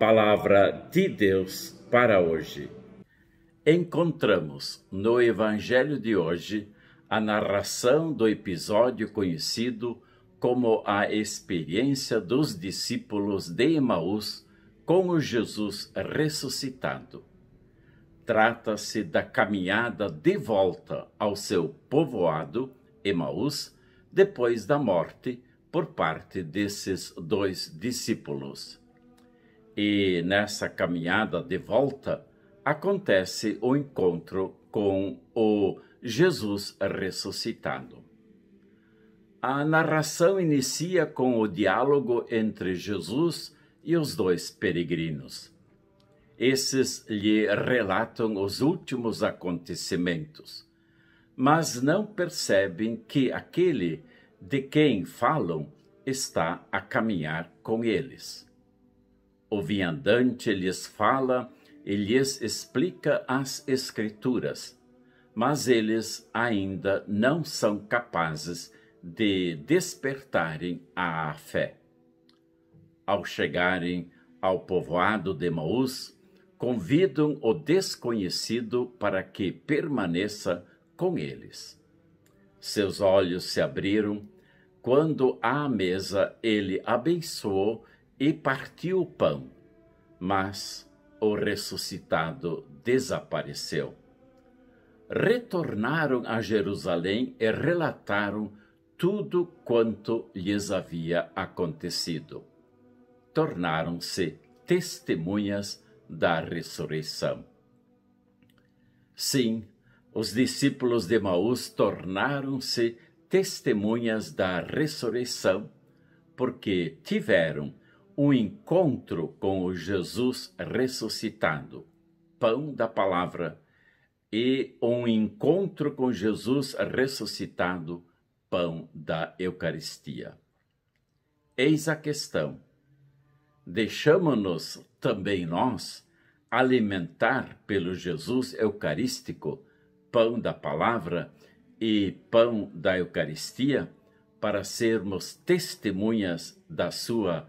palavra de Deus para hoje. Encontramos no Evangelho de hoje a narração do episódio conhecido como a experiência dos discípulos de Emaús com o Jesus ressuscitado. Trata-se da caminhada de volta ao seu povoado, Emaús, depois da morte por parte desses dois discípulos. E nessa caminhada de volta acontece o encontro com o Jesus ressuscitado. A narração inicia com o diálogo entre Jesus e os dois peregrinos. Esses lhe relatam os últimos acontecimentos, mas não percebem que aquele de quem falam está a caminhar com eles. O viandante lhes fala e lhes explica as Escrituras, mas eles ainda não são capazes de despertarem a fé. Ao chegarem ao povoado de Maús, convidam o desconhecido para que permaneça com eles. Seus olhos se abriram, quando à mesa ele abençoou e partiu o pão, mas o ressuscitado desapareceu. Retornaram a Jerusalém e relataram tudo quanto lhes havia acontecido. Tornaram-se testemunhas da ressurreição. Sim, os discípulos de Maús tornaram-se testemunhas da ressurreição, porque tiveram o encontro com o Jesus ressuscitado, pão da palavra, e um encontro com Jesus ressuscitado, pão da Eucaristia. Eis a questão. Deixamos-nos também nós alimentar pelo Jesus Eucarístico, pão da palavra e pão da Eucaristia, para sermos testemunhas da sua